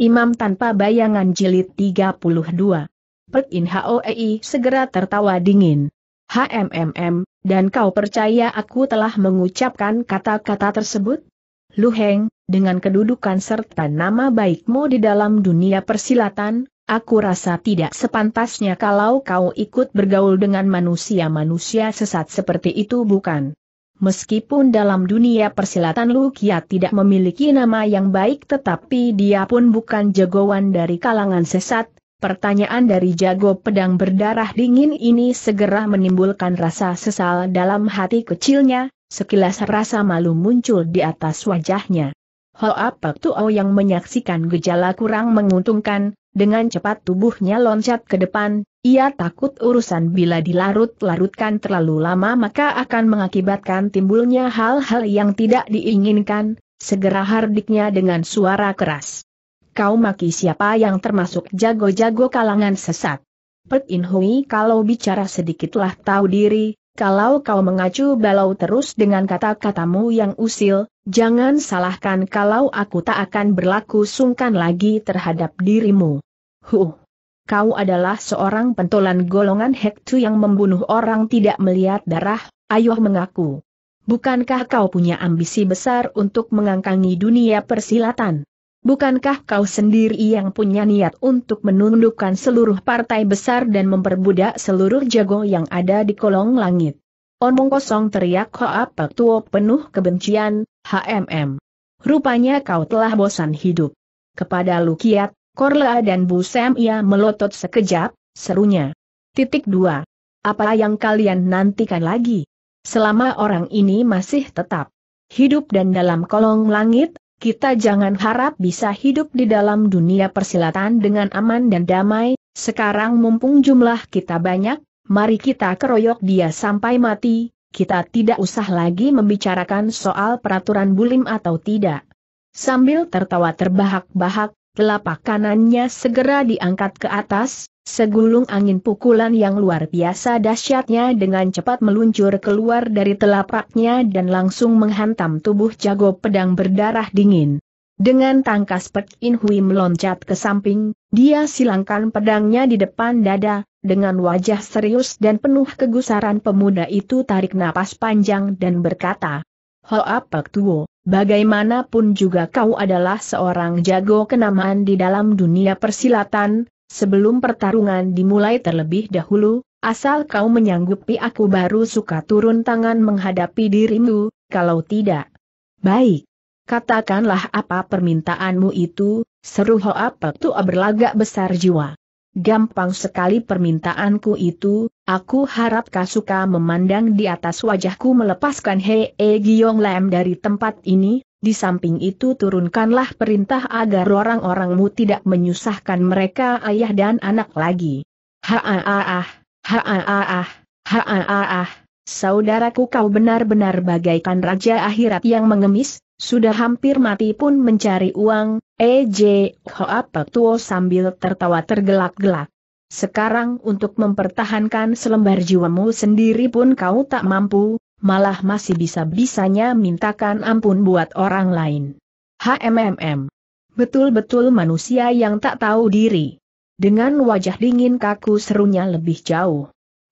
Imam tanpa bayangan jilid 32. Pek In Hoi segera tertawa dingin. HMMM, dan kau percaya aku telah mengucapkan kata-kata tersebut? Lu Heng, dengan kedudukan serta nama baikmu di dalam dunia persilatan, aku rasa tidak sepantasnya kalau kau ikut bergaul dengan manusia-manusia sesat seperti itu bukan? Meskipun dalam dunia persilatan Lukia tidak memiliki nama yang baik tetapi dia pun bukan jagoan dari kalangan sesat, pertanyaan dari jago pedang berdarah dingin ini segera menimbulkan rasa sesal dalam hati kecilnya, sekilas rasa malu muncul di atas wajahnya. Ho Apek Tuo yang menyaksikan gejala kurang menguntungkan, dengan cepat tubuhnya loncat ke depan, ia takut urusan bila dilarut-larutkan terlalu lama maka akan mengakibatkan timbulnya hal-hal yang tidak diinginkan, segera hardiknya dengan suara keras. Kau maki siapa yang termasuk jago-jago kalangan sesat? Pek In Hui kalau bicara sedikitlah tahu diri, kalau kau mengacu balau terus dengan kata-katamu yang usil, jangan salahkan kalau aku tak akan berlaku sungkan lagi terhadap dirimu. Huh! kau adalah seorang pentolan golongan Hektu yang membunuh orang tidak melihat darah, ayo mengaku. Bukankah kau punya ambisi besar untuk mengangkangi dunia persilatan? Bukankah kau sendiri yang punya niat untuk menundukkan seluruh partai besar dan memperbudak seluruh jago yang ada di kolong langit? Omong kosong teriak Hoa Tuo penuh kebencian, HMM. Rupanya kau telah bosan hidup. Kepada Lukiat, Korla dan Bu Sam ia melotot sekejap, serunya. Titik dua. Apa yang kalian nantikan lagi? Selama orang ini masih tetap hidup dan dalam kolong langit, kita jangan harap bisa hidup di dalam dunia persilatan dengan aman dan damai, sekarang mumpung jumlah kita banyak, mari kita keroyok dia sampai mati, kita tidak usah lagi membicarakan soal peraturan bulim atau tidak. Sambil tertawa terbahak-bahak, telapak kanannya segera diangkat ke atas, segulung angin pukulan yang luar biasa dahsyatnya dengan cepat meluncur keluar dari telapaknya dan langsung menghantam tubuh jago pedang berdarah dingin. Dengan tangkas Pek In Hui meloncat ke samping, dia silangkan pedangnya di depan dada, dengan wajah serius dan penuh kegusaran pemuda itu tarik napas panjang dan berkata, Hoa Pek Tuo, Bagaimanapun juga kau adalah seorang jago kenamaan di dalam dunia persilatan, sebelum pertarungan dimulai terlebih dahulu, asal kau menyanggupi aku baru suka turun tangan menghadapi dirimu, kalau tidak. Baik. Katakanlah apa permintaanmu itu, seru Hoa Pektua berlagak besar jiwa. Gampang sekali permintaanku itu, aku harap Kasuka memandang di atas wajahku melepaskan Hee -he e Lam dari tempat ini, di samping itu turunkanlah perintah agar orang-orangmu tidak menyusahkan mereka ayah dan anak lagi. ha-ah-ah-ah. Saudaraku kau benar-benar bagaikan raja akhirat yang mengemis, sudah hampir mati pun mencari uang, EJ eh, Hoa Tuo sambil tertawa tergelak-gelak. Sekarang untuk mempertahankan selembar jiwamu sendiri pun kau tak mampu, malah masih bisa-bisanya mintakan ampun buat orang lain. HMMM. Betul-betul manusia yang tak tahu diri. Dengan wajah dingin kaku serunya lebih jauh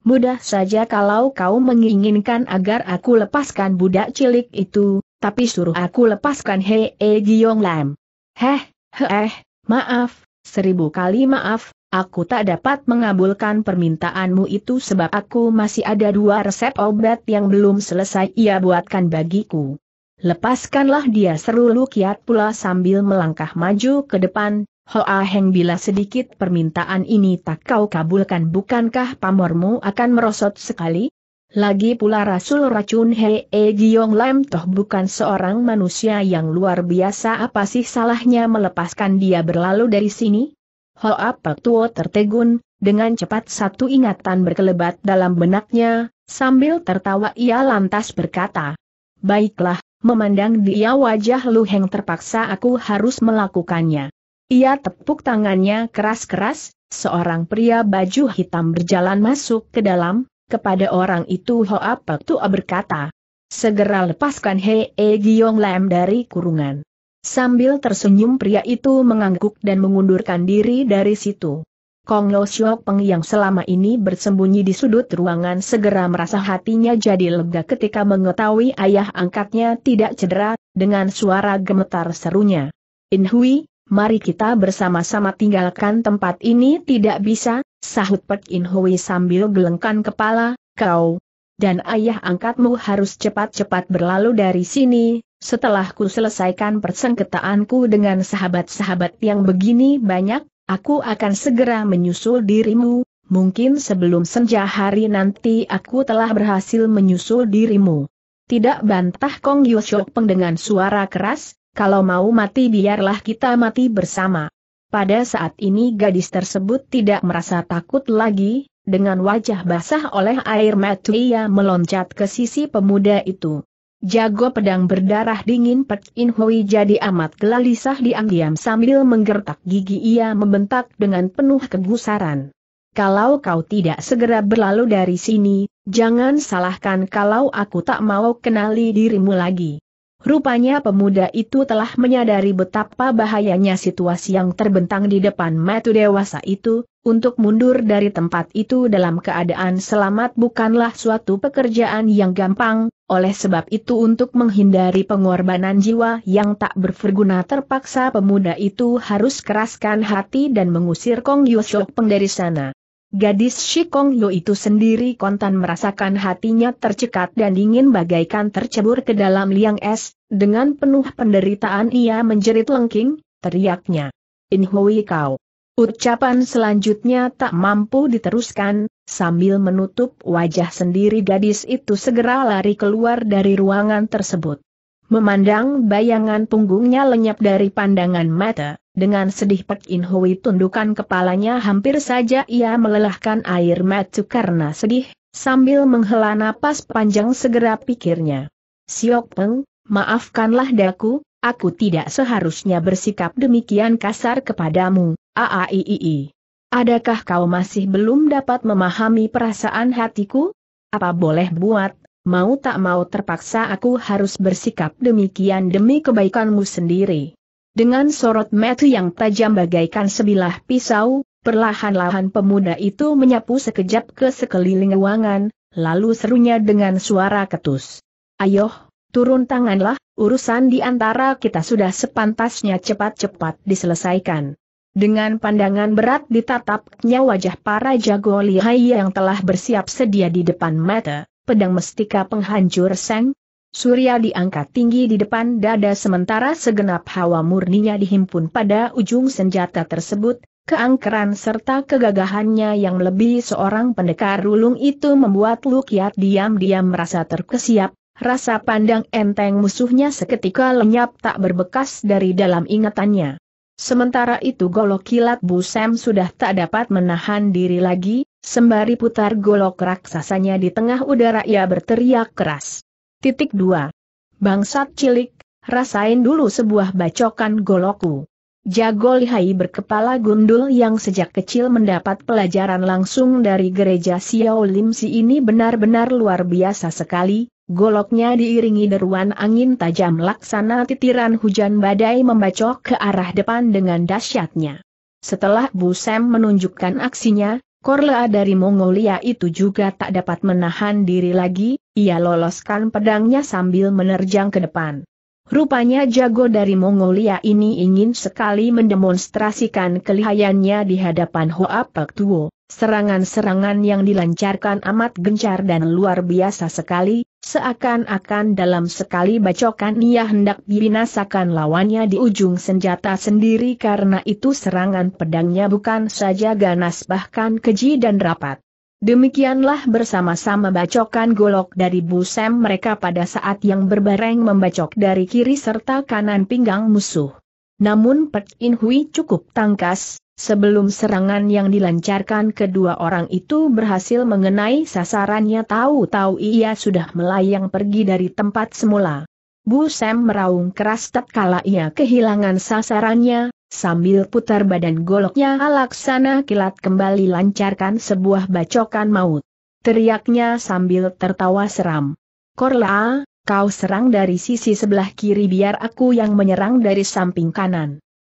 mudah saja kalau kau menginginkan agar aku lepaskan budak cilik itu, tapi suruh aku lepaskan Hei E Giong Lam. Heh, heh, maaf, seribu kali maaf, aku tak dapat mengabulkan permintaanmu itu sebab aku masih ada dua resep obat yang belum selesai ia buatkan bagiku. Lepaskanlah dia seru Lukiat pula sambil melangkah maju ke depan, Hoa ah Heng bila sedikit permintaan ini tak kau kabulkan bukankah pamormu akan merosot sekali? Lagi pula Rasul Racun Hei e Giong Lam toh bukan seorang manusia yang luar biasa apa sih salahnya melepaskan dia berlalu dari sini? Hoa ah Tuo tertegun, dengan cepat satu ingatan berkelebat dalam benaknya, sambil tertawa ia lantas berkata, Baiklah, memandang dia wajah Lu Heng terpaksa aku harus melakukannya. Ia tepuk tangannya keras-keras, seorang pria baju hitam berjalan masuk ke dalam, kepada orang itu Hoa Pek Tua berkata, segera lepaskan Hei e Giong Lam dari kurungan. Sambil tersenyum pria itu mengangguk dan mengundurkan diri dari situ. Kong Lo Siok Peng yang selama ini bersembunyi di sudut ruangan segera merasa hatinya jadi lega ketika mengetahui ayah angkatnya tidak cedera, dengan suara gemetar serunya. In Hui, mari kita bersama-sama tinggalkan tempat ini tidak bisa, sahut Pek In Hui sambil gelengkan kepala, kau dan ayah angkatmu harus cepat-cepat berlalu dari sini, setelah ku selesaikan persengketaanku dengan sahabat-sahabat yang begini banyak, aku akan segera menyusul dirimu, mungkin sebelum senja hari nanti aku telah berhasil menyusul dirimu. Tidak bantah Kong Yoshok Peng dengan suara keras, kalau mau mati biarlah kita mati bersama. Pada saat ini gadis tersebut tidak merasa takut lagi, dengan wajah basah oleh air mata ia meloncat ke sisi pemuda itu. Jago pedang berdarah dingin Pek In Hui jadi amat gelisah diam-diam sambil menggertak gigi ia membentak dengan penuh kegusaran. Kalau kau tidak segera berlalu dari sini, jangan salahkan kalau aku tak mau kenali dirimu lagi. Rupanya pemuda itu telah menyadari betapa bahayanya situasi yang terbentang di depan mata dewasa itu, untuk mundur dari tempat itu dalam keadaan selamat bukanlah suatu pekerjaan yang gampang, oleh sebab itu untuk menghindari pengorbanan jiwa yang tak berguna terpaksa pemuda itu harus keraskan hati dan mengusir Kong Yushok Peng dari sana. Gadis Shikong Yo itu sendiri kontan merasakan hatinya tercekat dan dingin bagaikan tercebur ke dalam liang es, dengan penuh penderitaan ia menjerit lengking, teriaknya. Inhui kau. Ucapan selanjutnya tak mampu diteruskan, sambil menutup wajah sendiri gadis itu segera lari keluar dari ruangan tersebut. Memandang bayangan punggungnya lenyap dari pandangan mata, dengan sedih Pek In Hui tundukan kepalanya hampir saja ia melelahkan air mata karena sedih, sambil menghela napas panjang segera pikirnya. Siok Peng, maafkanlah daku, aku tidak seharusnya bersikap demikian kasar kepadamu, aaiii. Adakah kau masih belum dapat memahami perasaan hatiku? Apa boleh buat, mau tak mau terpaksa aku harus bersikap demikian demi kebaikanmu sendiri. Dengan sorot mata yang tajam bagaikan sebilah pisau, perlahan-lahan pemuda itu menyapu sekejap ke sekeliling ruangan, lalu serunya dengan suara ketus. Ayoh, turun tanganlah, urusan di antara kita sudah sepantasnya cepat-cepat diselesaikan. Dengan pandangan berat ditatapnya wajah para jago lihai yang telah bersiap sedia di depan mata, pedang mestika penghancur seng, Surya diangkat tinggi di depan dada sementara segenap hawa murninya dihimpun pada ujung senjata tersebut, keangkeran serta kegagahannya yang lebih seorang pendekar rulung itu membuat Lukyat diam-diam merasa terkesiap, rasa pandang enteng musuhnya seketika lenyap tak berbekas dari dalam ingatannya. Sementara itu golok kilat Busem sudah tak dapat menahan diri lagi, sembari putar golok raksasanya di tengah udara ia berteriak keras. Titik 2. Bangsat cilik, rasain dulu sebuah bacokan goloku. Jago lihai berkepala gundul yang sejak kecil mendapat pelajaran langsung dari gereja Xiao Limsi ini benar-benar luar biasa sekali, goloknya diiringi deruan angin tajam laksana titiran hujan badai membacok ke arah depan dengan dahsyatnya. Setelah Bu Sam menunjukkan aksinya, Korlea dari Mongolia itu juga tak dapat menahan diri lagi, ia loloskan pedangnya sambil menerjang ke depan. Rupanya jago dari Mongolia ini ingin sekali mendemonstrasikan kelihayannya di hadapan Hoa Pek Tuo. Serangan-serangan yang dilancarkan amat gencar dan luar biasa sekali, seakan-akan dalam sekali bacokan ia hendak binasakan lawannya di ujung senjata sendiri karena itu serangan pedangnya bukan saja ganas bahkan keji dan rapat. Demikianlah bersama-sama bacokan golok dari busem mereka pada saat yang berbareng membacok dari kiri serta kanan pinggang musuh. Namun Pek In Hui cukup tangkas, Sebelum serangan yang dilancarkan kedua orang itu berhasil mengenai sasarannya tahu-tahu ia sudah melayang pergi dari tempat semula. Bu Sam meraung keras tatkala ia kehilangan sasarannya, sambil putar badan goloknya Alaksana kilat kembali lancarkan sebuah bacokan maut. Teriaknya sambil tertawa seram. Korla, kau serang dari sisi sebelah kiri biar aku yang menyerang dari samping kanan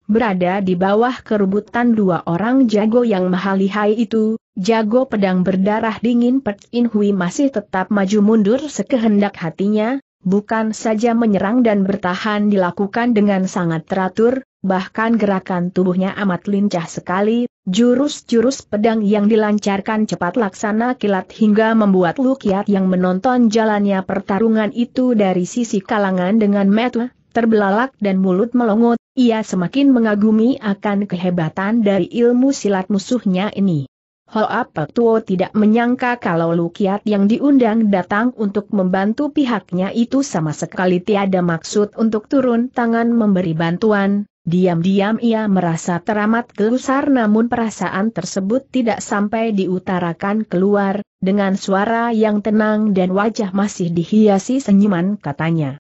berada di bawah kerubutan dua orang jago yang mahalihai itu, jago pedang berdarah dingin Pek In Hui masih tetap maju mundur sekehendak hatinya, bukan saja menyerang dan bertahan dilakukan dengan sangat teratur, bahkan gerakan tubuhnya amat lincah sekali, jurus-jurus pedang yang dilancarkan cepat laksana kilat hingga membuat Lukiat yang menonton jalannya pertarungan itu dari sisi kalangan dengan metu, terbelalak dan mulut melongo ia semakin mengagumi akan kehebatan dari ilmu silat musuhnya ini. Hoa Petuo tidak menyangka kalau Lukiat yang diundang datang untuk membantu pihaknya itu sama sekali tiada maksud untuk turun tangan memberi bantuan, Diam-diam ia merasa teramat gelusar namun perasaan tersebut tidak sampai diutarakan keluar, dengan suara yang tenang dan wajah masih dihiasi senyuman katanya.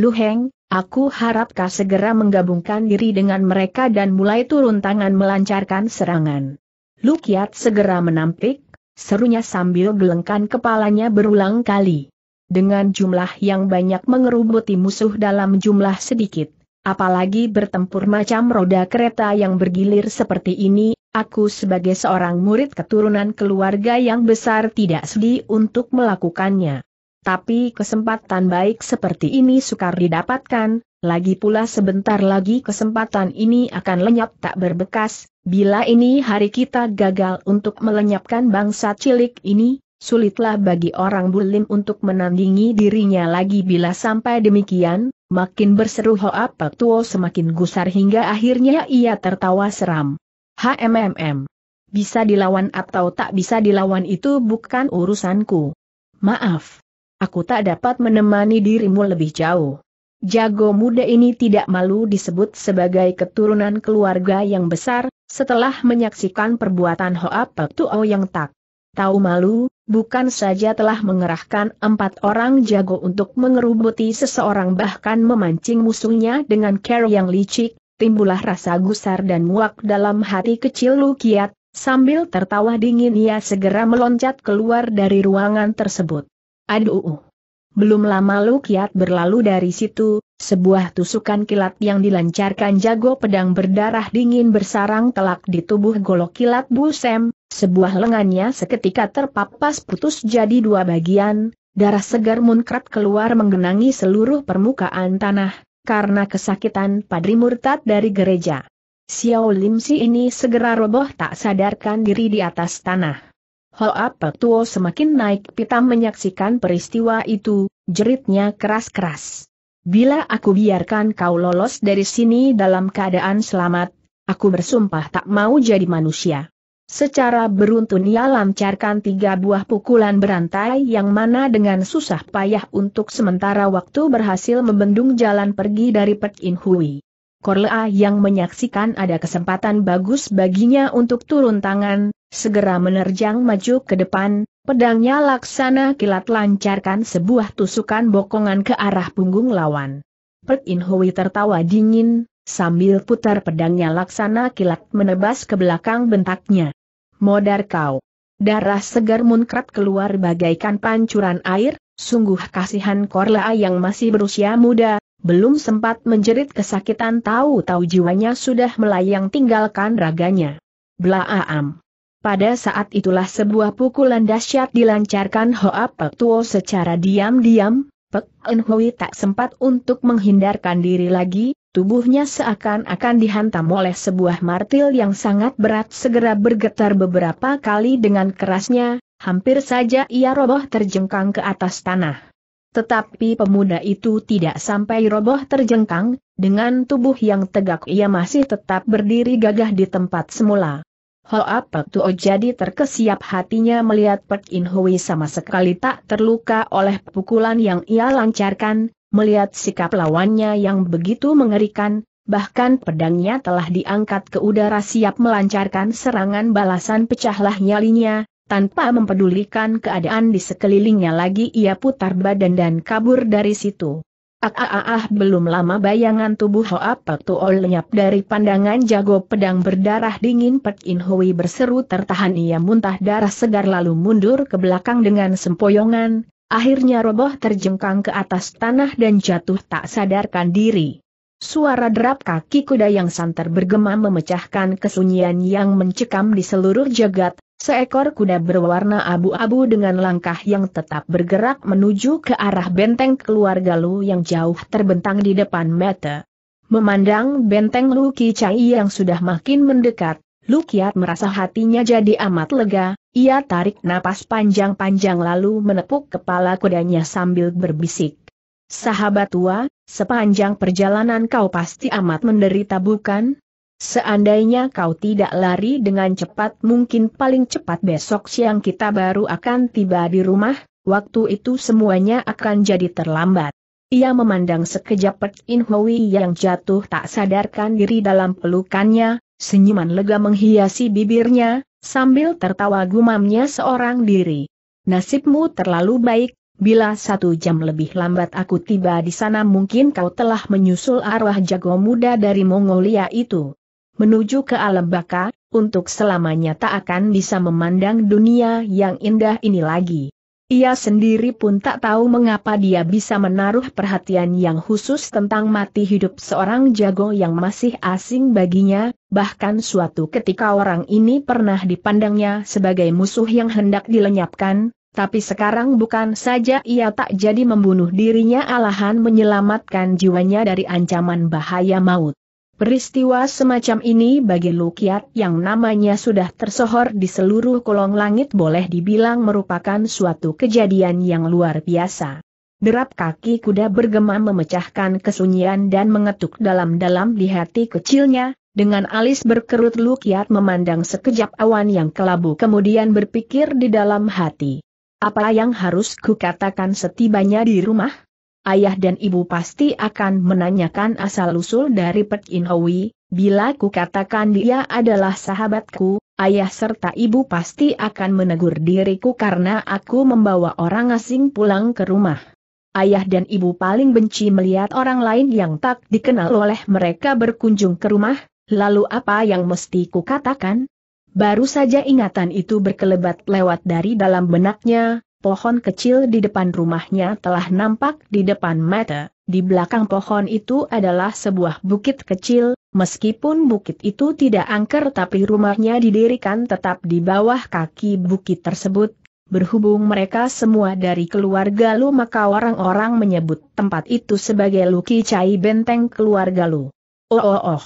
Luheng, Aku harap kau segera menggabungkan diri dengan mereka dan mulai turun tangan melancarkan serangan. Lukiat segera menampik, serunya sambil gelengkan kepalanya berulang kali. Dengan jumlah yang banyak mengerubuti musuh dalam jumlah sedikit, apalagi bertempur macam roda kereta yang bergilir seperti ini, aku sebagai seorang murid keturunan keluarga yang besar tidak sedih untuk melakukannya. Tapi kesempatan baik seperti ini sukar didapatkan, lagi pula sebentar lagi kesempatan ini akan lenyap tak berbekas, bila ini hari kita gagal untuk melenyapkan bangsa cilik ini, sulitlah bagi orang bulim untuk menandingi dirinya lagi bila sampai demikian, makin berseru Hoa Pak Tuo semakin gusar hingga akhirnya ia tertawa seram. HMMM. Bisa dilawan atau tak bisa dilawan itu bukan urusanku. Maaf aku tak dapat menemani dirimu lebih jauh. Jago muda ini tidak malu disebut sebagai keturunan keluarga yang besar, setelah menyaksikan perbuatan Hoa Petuo yang tak tahu malu, bukan saja telah mengerahkan empat orang jago untuk mengerubuti seseorang bahkan memancing musuhnya dengan cara yang licik, timbullah rasa gusar dan muak dalam hati kecil Lukiat, sambil tertawa dingin ia segera meloncat keluar dari ruangan tersebut. Aduh. Uh. Belum lama Lu Kiat berlalu dari situ, sebuah tusukan kilat yang dilancarkan jago pedang berdarah dingin bersarang telak di tubuh golok kilat Busem, sebuah lengannya seketika terpapas putus jadi dua bagian, darah segar munkrat keluar menggenangi seluruh permukaan tanah, karena kesakitan Padri Murtad dari gereja. Xiao Lim ini segera roboh tak sadarkan diri di atas tanah. Hoa Tuo semakin naik pitam menyaksikan peristiwa itu, jeritnya keras-keras. Bila aku biarkan kau lolos dari sini dalam keadaan selamat, aku bersumpah tak mau jadi manusia. Secara beruntun ia lancarkan tiga buah pukulan berantai yang mana dengan susah payah untuk sementara waktu berhasil membendung jalan pergi dari Pek In Hui. Korlea yang menyaksikan ada kesempatan bagus baginya untuk turun tangan, Segera menerjang maju ke depan, pedangnya laksana kilat lancarkan sebuah tusukan bokongan ke arah punggung lawan. Pek In Hui tertawa dingin, sambil putar pedangnya laksana kilat menebas ke belakang bentaknya. Modar kau! Darah segar munkrat keluar bagaikan pancuran air, sungguh kasihan Korla yang masih berusia muda, belum sempat menjerit kesakitan tahu-tahu jiwanya sudah melayang tinggalkan raganya. Blaaam! Pada saat itulah sebuah pukulan dahsyat dilancarkan Hoa Pek Tuo secara diam-diam, Pek En Hui tak sempat untuk menghindarkan diri lagi, tubuhnya seakan-akan dihantam oleh sebuah martil yang sangat berat segera bergetar beberapa kali dengan kerasnya, hampir saja ia roboh terjengkang ke atas tanah. Tetapi pemuda itu tidak sampai roboh terjengkang, dengan tubuh yang tegak ia masih tetap berdiri gagah di tempat semula. Hoa Pek Tuo oh, jadi terkesiap hatinya melihat Pek In Hui sama sekali tak terluka oleh pukulan yang ia lancarkan, melihat sikap lawannya yang begitu mengerikan, bahkan pedangnya telah diangkat ke udara siap melancarkan serangan balasan pecahlah nyalinya, tanpa mempedulikan keadaan di sekelilingnya lagi ia putar badan dan kabur dari situ. Ah, ah, ah, ah, belum lama bayangan tubuh Hoa Petuol lenyap dari pandangan jago pedang berdarah dingin Pek In Hui berseru tertahan ia muntah darah segar lalu mundur ke belakang dengan sempoyongan, akhirnya roboh terjengkang ke atas tanah dan jatuh tak sadarkan diri. Suara derap kaki kuda yang santer bergema memecahkan kesunyian yang mencekam di seluruh jagat, Seekor kuda berwarna abu-abu dengan langkah yang tetap bergerak menuju ke arah benteng keluarga Lu yang jauh terbentang di depan mata. Memandang benteng Lu Kicai yang sudah makin mendekat, Lu Kiat merasa hatinya jadi amat lega, ia tarik napas panjang-panjang lalu menepuk kepala kudanya sambil berbisik. Sahabat tua, sepanjang perjalanan kau pasti amat menderita bukan? Seandainya kau tidak lari dengan cepat mungkin paling cepat besok siang kita baru akan tiba di rumah, waktu itu semuanya akan jadi terlambat. Ia memandang sekejap Pek In Hui yang jatuh tak sadarkan diri dalam pelukannya, senyuman lega menghiasi bibirnya, sambil tertawa gumamnya seorang diri. Nasibmu terlalu baik, bila satu jam lebih lambat aku tiba di sana mungkin kau telah menyusul arwah jago muda dari Mongolia itu menuju ke alam baka, untuk selamanya tak akan bisa memandang dunia yang indah ini lagi. Ia sendiri pun tak tahu mengapa dia bisa menaruh perhatian yang khusus tentang mati hidup seorang jago yang masih asing baginya, bahkan suatu ketika orang ini pernah dipandangnya sebagai musuh yang hendak dilenyapkan, tapi sekarang bukan saja ia tak jadi membunuh dirinya alahan menyelamatkan jiwanya dari ancaman bahaya maut. Peristiwa semacam ini bagi Lukiat yang namanya sudah tersohor di seluruh kolong langit boleh dibilang merupakan suatu kejadian yang luar biasa. Derap kaki kuda bergema memecahkan kesunyian dan mengetuk dalam-dalam di hati kecilnya, dengan alis berkerut Lukiat memandang sekejap awan yang kelabu kemudian berpikir di dalam hati. Apa yang harus kukatakan setibanya di rumah? ayah dan ibu pasti akan menanyakan asal-usul dari Pek In Hui. bila ku katakan dia adalah sahabatku, ayah serta ibu pasti akan menegur diriku karena aku membawa orang asing pulang ke rumah. Ayah dan ibu paling benci melihat orang lain yang tak dikenal oleh mereka berkunjung ke rumah, lalu apa yang mesti ku katakan? Baru saja ingatan itu berkelebat lewat dari dalam benaknya, pohon kecil di depan rumahnya telah nampak di depan mata. Di belakang pohon itu adalah sebuah bukit kecil, meskipun bukit itu tidak angker tapi rumahnya didirikan tetap di bawah kaki bukit tersebut. Berhubung mereka semua dari keluarga Lu maka orang-orang menyebut tempat itu sebagai Luki Cai Benteng keluarga Lu. Oh oh oh.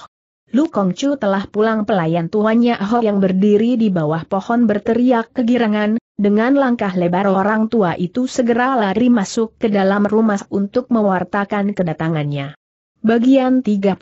Lu Kongcu telah pulang pelayan tuannya Ho yang berdiri di bawah pohon berteriak kegirangan, dengan langkah lebar orang tua itu segera lari masuk ke dalam rumah untuk mewartakan kedatangannya. Bagian 34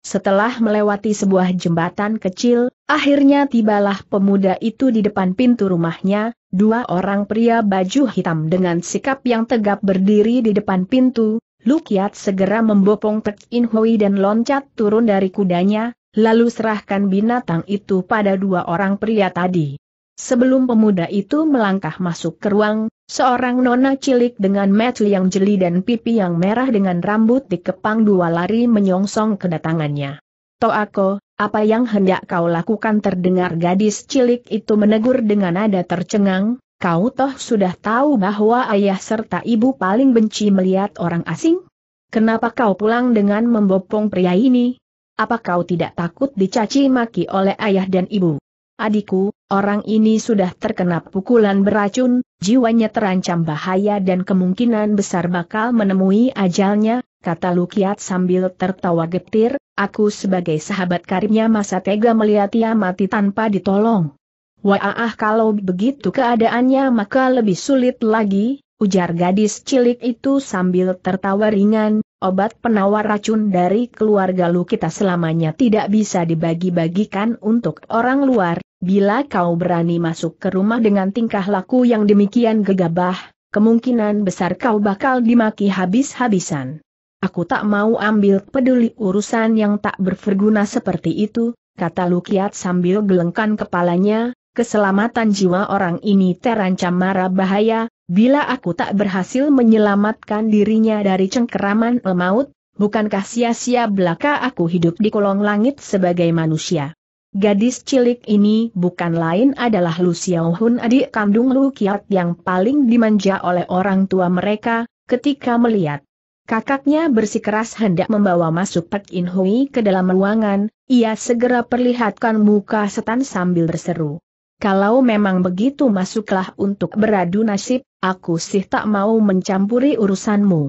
Setelah melewati sebuah jembatan kecil, akhirnya tibalah pemuda itu di depan pintu rumahnya, dua orang pria baju hitam dengan sikap yang tegap berdiri di depan pintu, Lukiat segera membopong Pek In Hui dan loncat turun dari kudanya, lalu serahkan binatang itu pada dua orang pria tadi. Sebelum pemuda itu melangkah masuk ke ruang, seorang nona cilik dengan mata yang jeli dan pipi yang merah dengan rambut dikepang dua lari menyongsong kedatangannya. Toako, apa yang hendak kau lakukan terdengar gadis cilik itu menegur dengan nada tercengang, kau toh sudah tahu bahwa ayah serta ibu paling benci melihat orang asing? Kenapa kau pulang dengan membopong pria ini? Apa kau tidak takut dicaci maki oleh ayah dan ibu? Adikku, Orang ini sudah terkena pukulan beracun, jiwanya terancam bahaya dan kemungkinan besar bakal menemui ajalnya, kata Lukiat sambil tertawa getir, aku sebagai sahabat karibnya masa tega melihat ia mati tanpa ditolong. Wah kalau begitu keadaannya maka lebih sulit lagi, ujar gadis cilik itu sambil tertawa ringan, obat penawar racun dari keluarga Lukita selamanya tidak bisa dibagi-bagikan untuk orang luar, Bila kau berani masuk ke rumah dengan tingkah laku yang demikian gegabah, kemungkinan besar kau bakal dimaki habis-habisan. Aku tak mau ambil peduli urusan yang tak berverguna seperti itu, kata Lukiat sambil gelengkan kepalanya, keselamatan jiwa orang ini terancam marah bahaya, bila aku tak berhasil menyelamatkan dirinya dari cengkeraman maut, bukankah sia-sia belaka aku hidup di kolong langit sebagai manusia. Gadis cilik ini bukan lain adalah Lu Xiao Hun adik kandung Lu Kiat yang paling dimanja oleh orang tua mereka, ketika melihat Kakaknya bersikeras hendak membawa masuk Pek In Hui ke dalam ruangan, ia segera perlihatkan muka setan sambil berseru. Kalau memang begitu masuklah untuk beradu nasib, aku sih tak mau mencampuri urusanmu.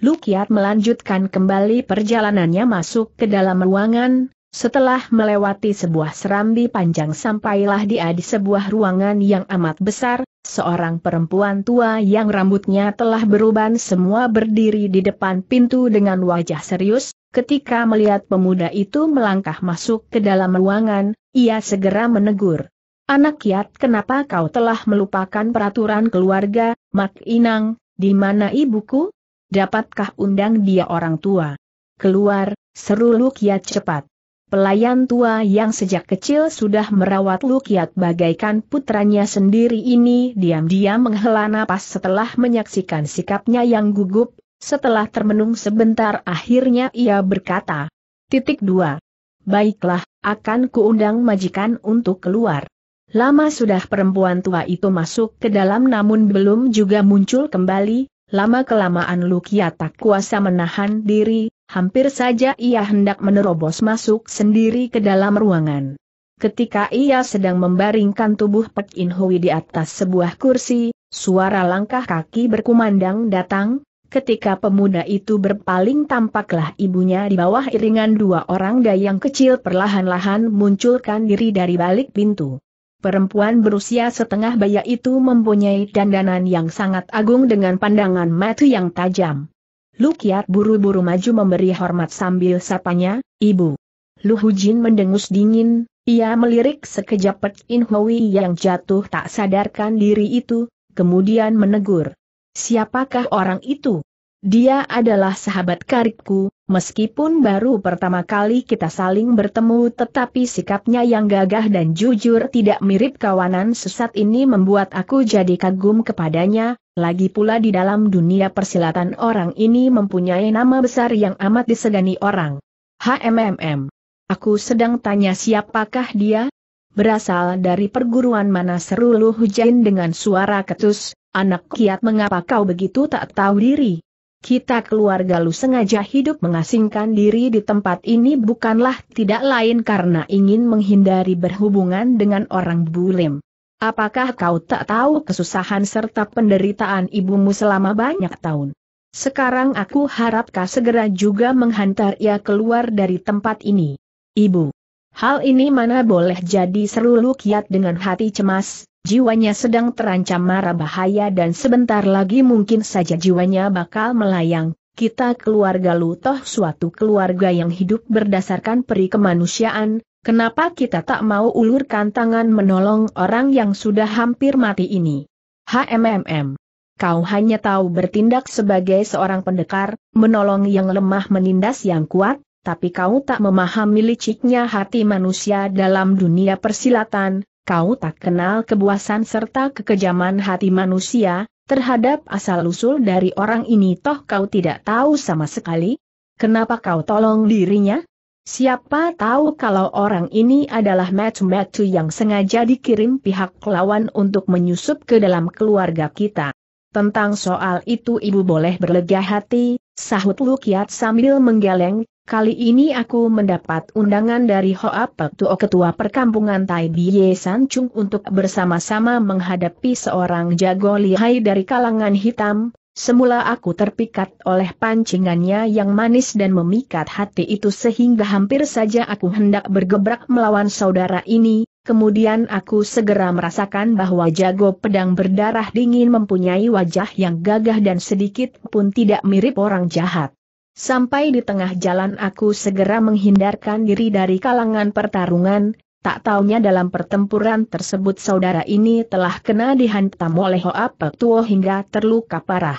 Lu Kiat melanjutkan kembali perjalanannya masuk ke dalam ruangan, setelah melewati sebuah serambi panjang sampailah dia di sebuah ruangan yang amat besar, seorang perempuan tua yang rambutnya telah beruban semua berdiri di depan pintu dengan wajah serius, ketika melihat pemuda itu melangkah masuk ke dalam ruangan, ia segera menegur. Anak Yat kenapa kau telah melupakan peraturan keluarga, Mak Inang, di mana ibuku? Dapatkah undang dia orang tua? Keluar, seru Lukiat cepat. Pelayan tua yang sejak kecil sudah merawat Lukiat bagaikan putranya sendiri ini diam-diam menghela napas setelah menyaksikan sikapnya yang gugup, setelah termenung sebentar akhirnya ia berkata. Titik 2. Baiklah, akan kuundang majikan untuk keluar. Lama sudah perempuan tua itu masuk ke dalam namun belum juga muncul kembali, lama-kelamaan Lukiat tak kuasa menahan diri, Hampir saja ia hendak menerobos masuk sendiri ke dalam ruangan. Ketika ia sedang membaringkan tubuh Pek In Hui di atas sebuah kursi, suara langkah kaki berkumandang datang, ketika pemuda itu berpaling tampaklah ibunya di bawah iringan dua orang dayang kecil perlahan-lahan munculkan diri dari balik pintu. Perempuan berusia setengah baya itu mempunyai dandanan yang sangat agung dengan pandangan mata yang tajam. Lukiat buru-buru maju memberi hormat sambil sapanya, Ibu. Lu Hujin mendengus dingin, ia melirik sekejap Pek In Hui yang jatuh tak sadarkan diri itu, kemudian menegur. Siapakah orang itu? Dia adalah sahabat karibku, Meskipun baru pertama kali kita saling bertemu tetapi sikapnya yang gagah dan jujur tidak mirip kawanan sesat ini membuat aku jadi kagum kepadanya, lagi pula di dalam dunia persilatan orang ini mempunyai nama besar yang amat disegani orang. HMMM. Aku sedang tanya siapakah dia? Berasal dari perguruan mana Seruluh Lu dengan suara ketus, anak kiat mengapa kau begitu tak tahu diri? Kita keluarga Lu sengaja hidup mengasingkan diri di tempat ini bukanlah tidak lain karena ingin menghindari berhubungan dengan orang bulim. Apakah kau tak tahu kesusahan serta penderitaan ibumu selama banyak tahun? Sekarang aku harap kau segera juga menghantar ia keluar dari tempat ini. Ibu. Hal ini mana boleh jadi seru lukiat dengan hati cemas, Jiwanya sedang terancam mara bahaya dan sebentar lagi mungkin saja jiwanya bakal melayang. Kita keluarga lu toh suatu keluarga yang hidup berdasarkan peri kemanusiaan, kenapa kita tak mau ulurkan tangan menolong orang yang sudah hampir mati ini? HMMM. Kau hanya tahu bertindak sebagai seorang pendekar, menolong yang lemah menindas yang kuat, tapi kau tak memahami liciknya hati manusia dalam dunia persilatan, kau tak kenal kebuasan serta kekejaman hati manusia, terhadap asal-usul dari orang ini toh kau tidak tahu sama sekali? Kenapa kau tolong dirinya? Siapa tahu kalau orang ini adalah Matsu-Matsu yang sengaja dikirim pihak lawan untuk menyusup ke dalam keluarga kita. Tentang soal itu ibu boleh berlega hati, sahut Lukiat sambil menggeleng, Kali ini aku mendapat undangan dari Hoa Pek Tuo Ketua Perkampungan Tai Biye San Chung untuk bersama-sama menghadapi seorang jago lihai dari kalangan hitam. Semula aku terpikat oleh pancingannya yang manis dan memikat hati itu sehingga hampir saja aku hendak bergebrak melawan saudara ini, kemudian aku segera merasakan bahwa jago pedang berdarah dingin mempunyai wajah yang gagah dan sedikit pun tidak mirip orang jahat. Sampai di tengah jalan aku segera menghindarkan diri dari kalangan pertarungan, tak taunya dalam pertempuran tersebut saudara ini telah kena dihantam oleh Hoa Pek Tuo hingga terluka parah.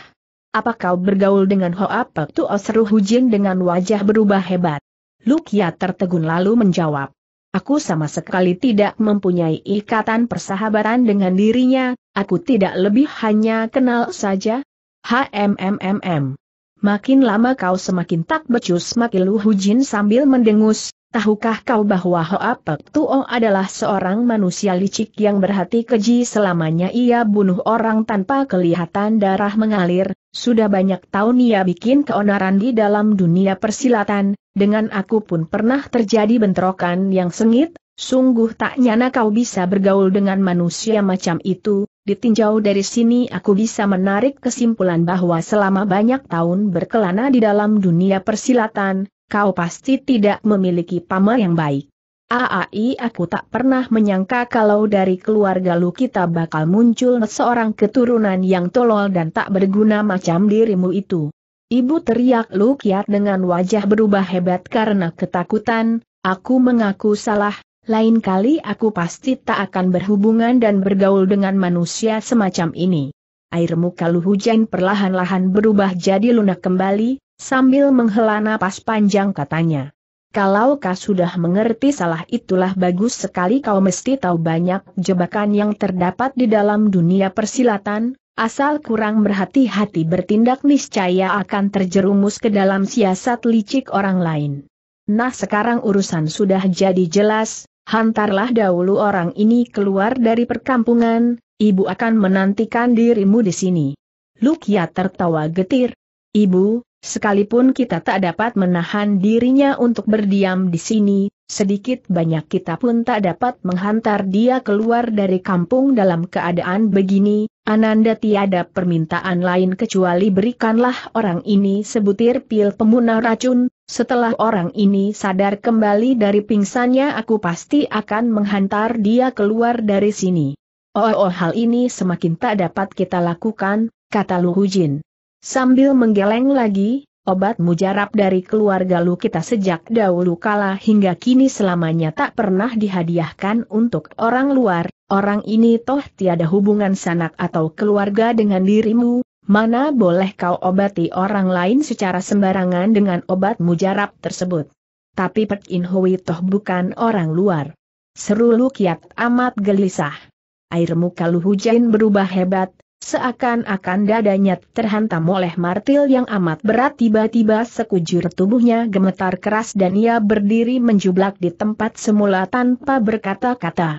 Apa kau bergaul dengan Hoa Pek Tuo seru Hujin dengan wajah berubah hebat? Lukia tertegun lalu menjawab. Aku sama sekali tidak mempunyai ikatan persahabatan dengan dirinya, aku tidak lebih hanya kenal saja. HMMMM makin lama kau semakin tak becus makin lu hujin sambil mendengus, tahukah kau bahwa Hoa Pek Tuo adalah seorang manusia licik yang berhati keji selamanya ia bunuh orang tanpa kelihatan darah mengalir, sudah banyak tahun ia bikin keonaran di dalam dunia persilatan, dengan aku pun pernah terjadi bentrokan yang sengit, Sungguh tak nyana kau bisa bergaul dengan manusia macam itu, Ditinjau dari sini aku bisa menarik kesimpulan bahwa selama banyak tahun berkelana di dalam dunia persilatan, kau pasti tidak memiliki pamer yang baik. Aai aku tak pernah menyangka kalau dari keluarga lu kita bakal muncul seorang keturunan yang tolol dan tak berguna macam dirimu itu. Ibu teriak Lu Kiat dengan wajah berubah hebat karena ketakutan, aku mengaku salah, lain kali aku pasti tak akan berhubungan dan bergaul dengan manusia semacam ini. Air muka Lu Hujan perlahan-lahan berubah jadi lunak kembali, sambil menghela napas panjang katanya. Kalau kau sudah mengerti salah itulah bagus sekali kau mesti tahu banyak jebakan yang terdapat di dalam dunia persilatan, asal kurang berhati-hati bertindak niscaya akan terjerumus ke dalam siasat licik orang lain. Nah sekarang urusan sudah jadi jelas, Hantarlah dahulu orang ini keluar dari perkampungan, ibu akan menantikan dirimu di sini. Lukia tertawa getir. Ibu, sekalipun kita tak dapat menahan dirinya untuk berdiam di sini, sedikit banyak kita pun tak dapat menghantar dia keluar dari kampung dalam keadaan begini, Ananda tiada permintaan lain kecuali berikanlah orang ini sebutir pil pemunah racun, setelah orang ini sadar kembali dari pingsannya aku pasti akan menghantar dia keluar dari sini. Oh, oh hal ini semakin tak dapat kita lakukan, kata Lu Hujin. Sambil menggeleng lagi, obat mujarab dari keluarga Lu kita sejak dahulu kala hingga kini selamanya tak pernah dihadiahkan untuk orang luar, orang ini toh tiada hubungan sanak atau keluarga dengan dirimu, Mana boleh kau obati orang lain secara sembarangan dengan obat mujarab tersebut. Tapi Pek In Hui toh bukan orang luar. Seru Lukiat amat gelisah. Air muka Lu berubah hebat, seakan-akan dadanya terhantam oleh martil yang amat berat tiba-tiba sekujur tubuhnya gemetar keras dan ia berdiri menjublak di tempat semula tanpa berkata-kata.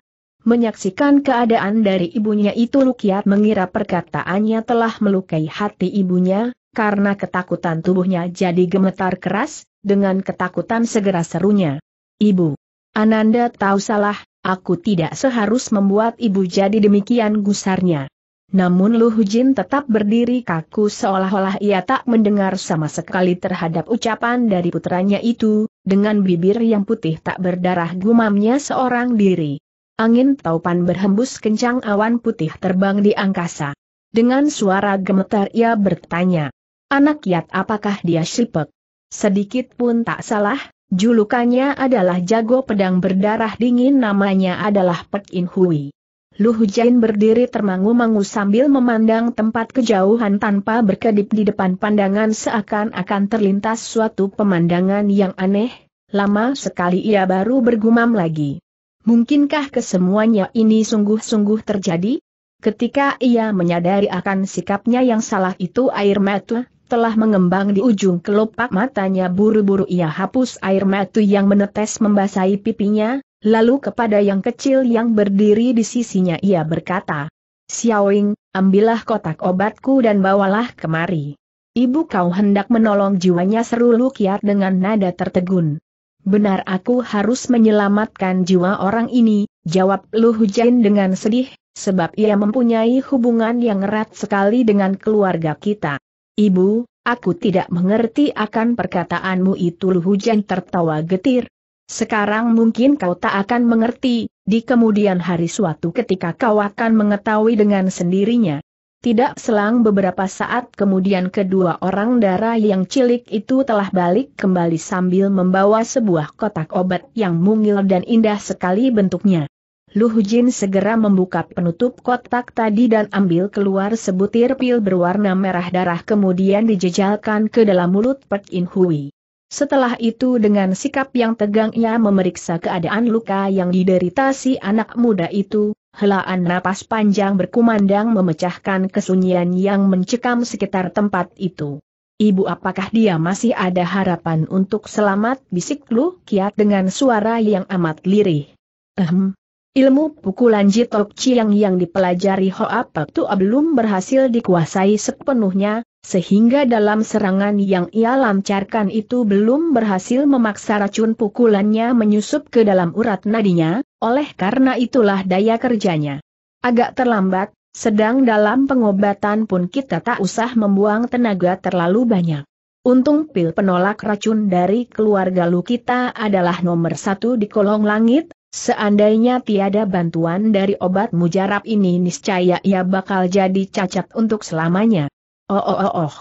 Menyaksikan keadaan dari ibunya itu Lukiat mengira perkataannya telah melukai hati ibunya, karena ketakutan tubuhnya jadi gemetar keras, dengan ketakutan segera serunya. Ibu! Ananda tahu salah, aku tidak seharus membuat ibu jadi demikian gusarnya. Namun Lu Hujin tetap berdiri kaku seolah-olah ia tak mendengar sama sekali terhadap ucapan dari putranya itu, dengan bibir yang putih tak berdarah gumamnya seorang diri. Angin taupan berhembus kencang awan putih terbang di angkasa. Dengan suara gemetar ia bertanya, Anak Yat apakah dia sipek? Sedikit pun tak salah, julukannya adalah jago pedang berdarah dingin namanya adalah Pek In Hui. Lu Jain berdiri termangu-mangu sambil memandang tempat kejauhan tanpa berkedip di depan pandangan seakan-akan terlintas suatu pemandangan yang aneh, lama sekali ia baru bergumam lagi. Mungkinkah kesemuanya ini sungguh-sungguh terjadi? Ketika ia menyadari akan sikapnya yang salah itu air mata telah mengembang di ujung kelopak matanya buru-buru ia hapus air mata yang menetes membasahi pipinya, lalu kepada yang kecil yang berdiri di sisinya ia berkata, Siawing, ambillah kotak obatku dan bawalah kemari. Ibu kau hendak menolong jiwanya seru Lukiat dengan nada tertegun benar aku harus menyelamatkan jiwa orang ini, jawab Lu Hujan dengan sedih, sebab ia mempunyai hubungan yang erat sekali dengan keluarga kita. Ibu, aku tidak mengerti akan perkataanmu itu Lu Hujan tertawa getir. Sekarang mungkin kau tak akan mengerti, di kemudian hari suatu ketika kau akan mengetahui dengan sendirinya. Tidak selang beberapa saat kemudian kedua orang darah yang cilik itu telah balik kembali sambil membawa sebuah kotak obat yang mungil dan indah sekali bentuknya. Lu Jin segera membuka penutup kotak tadi dan ambil keluar sebutir pil berwarna merah darah kemudian dijejalkan ke dalam mulut Pek In Hui. Setelah itu dengan sikap yang tegang ia memeriksa keadaan luka yang diderita si anak muda itu, helaan napas panjang berkumandang memecahkan kesunyian yang mencekam sekitar tempat itu. Ibu apakah dia masih ada harapan untuk selamat bisik Lu Kiat dengan suara yang amat lirih. Ehem. Ilmu pukulan Jitok Chiang yang dipelajari Hoa Tua belum berhasil dikuasai sepenuhnya, sehingga dalam serangan yang ia lancarkan itu belum berhasil memaksa racun pukulannya menyusup ke dalam urat nadinya, oleh karena itulah daya kerjanya. Agak terlambat, sedang dalam pengobatan pun kita tak usah membuang tenaga terlalu banyak. Untung pil penolak racun dari keluarga lu kita adalah nomor satu di kolong langit, seandainya tiada bantuan dari obat mujarab ini niscaya ia bakal jadi cacat untuk selamanya. Oh oh oh oh.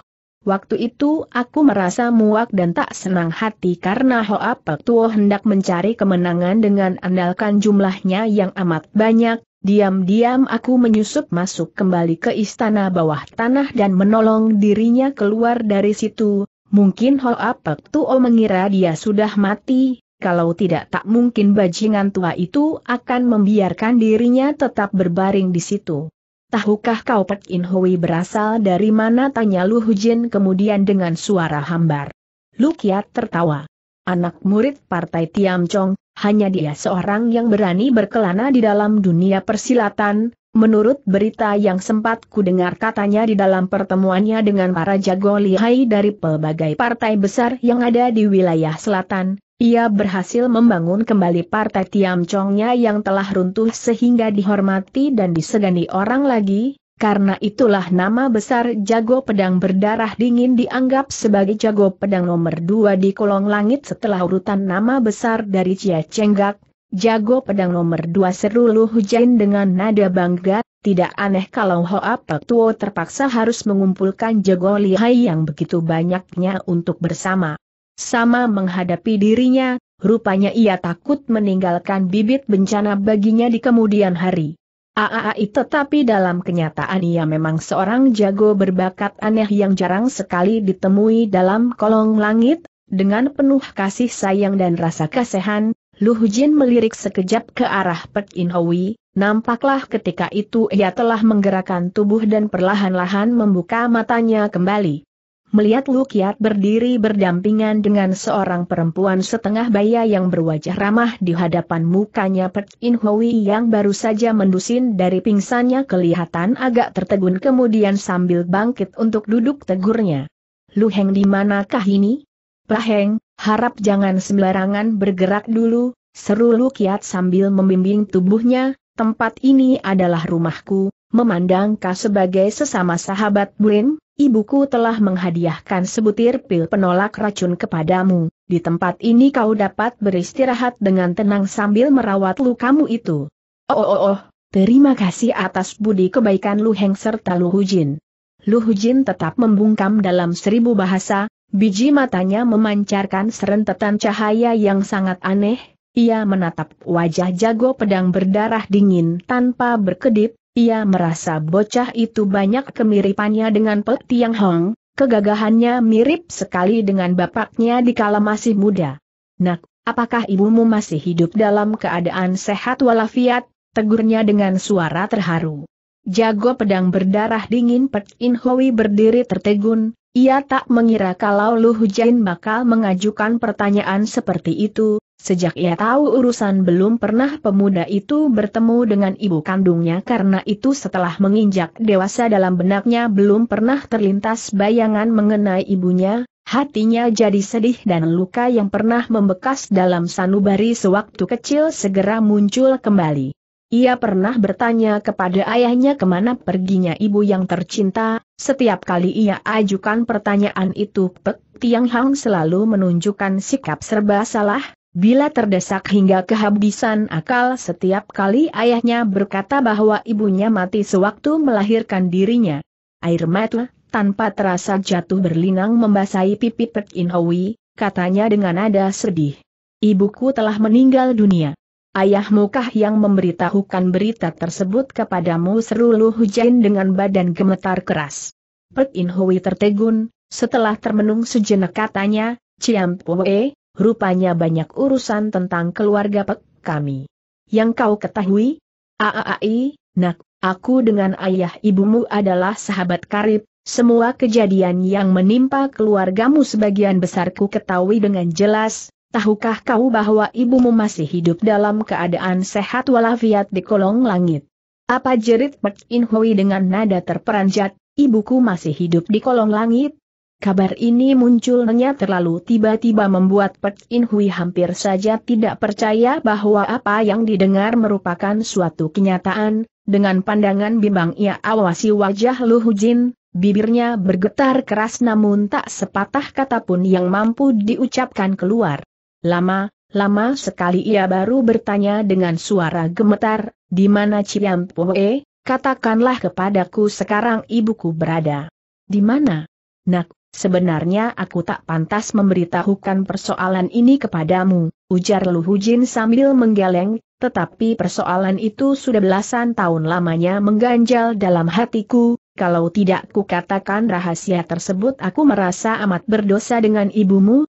Waktu itu aku merasa muak dan tak senang hati karena Hoa Pek hendak mencari kemenangan dengan andalkan jumlahnya yang amat banyak, diam-diam aku menyusup masuk kembali ke istana bawah tanah dan menolong dirinya keluar dari situ, mungkin Hoa Pek Tuo mengira dia sudah mati, kalau tidak tak mungkin bajingan tua itu akan membiarkan dirinya tetap berbaring di situ. Tahukah kau Pek In Hui berasal dari mana? Tanya Lu Hujin kemudian dengan suara hambar. Lu Kiat tertawa. Anak murid partai Tiam Chong, hanya dia seorang yang berani berkelana di dalam dunia persilatan, menurut berita yang sempat kudengar katanya di dalam pertemuannya dengan para jago lihai dari pelbagai partai besar yang ada di wilayah selatan, ia berhasil membangun kembali partai Tiam Chongnya yang telah runtuh sehingga dihormati dan disegani orang lagi, karena itulah nama besar jago pedang berdarah dingin dianggap sebagai jago pedang nomor dua di kolong langit setelah urutan nama besar dari Cia Cenggak, jago pedang nomor dua seru Lu Hujain dengan nada bangga, tidak aneh kalau Hoa Pek Tuo terpaksa harus mengumpulkan jago lihai yang begitu banyaknya untuk bersama. Sama menghadapi dirinya, rupanya ia takut meninggalkan bibit bencana baginya di kemudian hari. itu, tetapi dalam kenyataan ia memang seorang jago berbakat aneh yang jarang sekali ditemui dalam kolong langit, dengan penuh kasih sayang dan rasa kasihan, Lu Hujin melirik sekejap ke arah Pek In Hui, nampaklah ketika itu ia telah menggerakkan tubuh dan perlahan-lahan membuka matanya kembali. Melihat Lukiat berdiri berdampingan dengan seorang perempuan setengah baya yang berwajah ramah di hadapan mukanya Pek In Hui yang baru saja mendusin dari pingsannya kelihatan agak tertegun kemudian sambil bangkit untuk duduk tegurnya. Lu Heng di manakah ini? Pak Heng, harap jangan sembarangan bergerak dulu, seru Lukiat sambil membimbing tubuhnya, tempat ini adalah rumahku, Memandangkah sebagai sesama sahabat Blin, ibuku telah menghadiahkan sebutir pil penolak racun kepadamu, di tempat ini kau dapat beristirahat dengan tenang sambil merawat lukamu itu. Oh oh oh, terima kasih atas budi kebaikan Lu Heng serta Lu Hujin. Lu Hujin tetap membungkam dalam seribu bahasa, biji matanya memancarkan serentetan cahaya yang sangat aneh, ia menatap wajah jago pedang berdarah dingin tanpa berkedip, ia merasa bocah itu banyak kemiripannya dengan Pek Tiang Hong, kegagahannya mirip sekali dengan bapaknya di kala masih muda. Nak, apakah ibumu masih hidup dalam keadaan sehat walafiat? Tegurnya dengan suara terharu. Jago pedang berdarah dingin Pek In Hoi berdiri tertegun, ia tak mengira kalau Lu Hujain bakal mengajukan pertanyaan seperti itu, Sejak ia tahu urusan belum pernah pemuda itu bertemu dengan ibu kandungnya karena itu setelah menginjak dewasa dalam benaknya belum pernah terlintas bayangan mengenai ibunya, hatinya jadi sedih dan luka yang pernah membekas dalam sanubari sewaktu kecil segera muncul kembali. Ia pernah bertanya kepada ayahnya kemana perginya ibu yang tercinta, setiap kali ia ajukan pertanyaan itu Pek Tiang Hang selalu menunjukkan sikap serba salah, Bila terdesak hingga kehabisan akal setiap kali ayahnya berkata bahwa ibunya mati sewaktu melahirkan dirinya. Air mata, tanpa terasa jatuh berlinang membasahi pipi Pek In Hui, katanya dengan nada sedih. Ibuku telah meninggal dunia. Ayahmukah yang memberitahukan berita tersebut kepadamu seru Lu dengan badan gemetar keras. Pek In Hui tertegun, setelah termenung sejenak katanya, Ciam Pue, rupanya banyak urusan tentang keluarga pek kami. Yang kau ketahui? Aaai, nak, aku dengan ayah ibumu adalah sahabat karib, semua kejadian yang menimpa keluargamu sebagian besarku ketahui dengan jelas, tahukah kau bahwa ibumu masih hidup dalam keadaan sehat walafiat di kolong langit? Apa jerit Pek In dengan nada terperanjat, ibuku masih hidup di kolong langit, Kabar ini munculnya terlalu tiba-tiba membuat Pek In Hui hampir saja tidak percaya bahwa apa yang didengar merupakan suatu kenyataan, dengan pandangan bimbang ia awasi wajah Lu Hujin, bibirnya bergetar keras namun tak sepatah kata pun yang mampu diucapkan keluar. Lama, lama sekali ia baru bertanya dengan suara gemetar, di mana Ciam Poe, katakanlah kepadaku sekarang ibuku berada. Di mana? Nak, Sebenarnya aku tak pantas memberitahukan persoalan ini kepadamu, ujar Luhujin sambil menggeleng, tetapi persoalan itu sudah belasan tahun lamanya mengganjal dalam hatiku, kalau tidak kukatakan rahasia tersebut aku merasa amat berdosa dengan ibumu,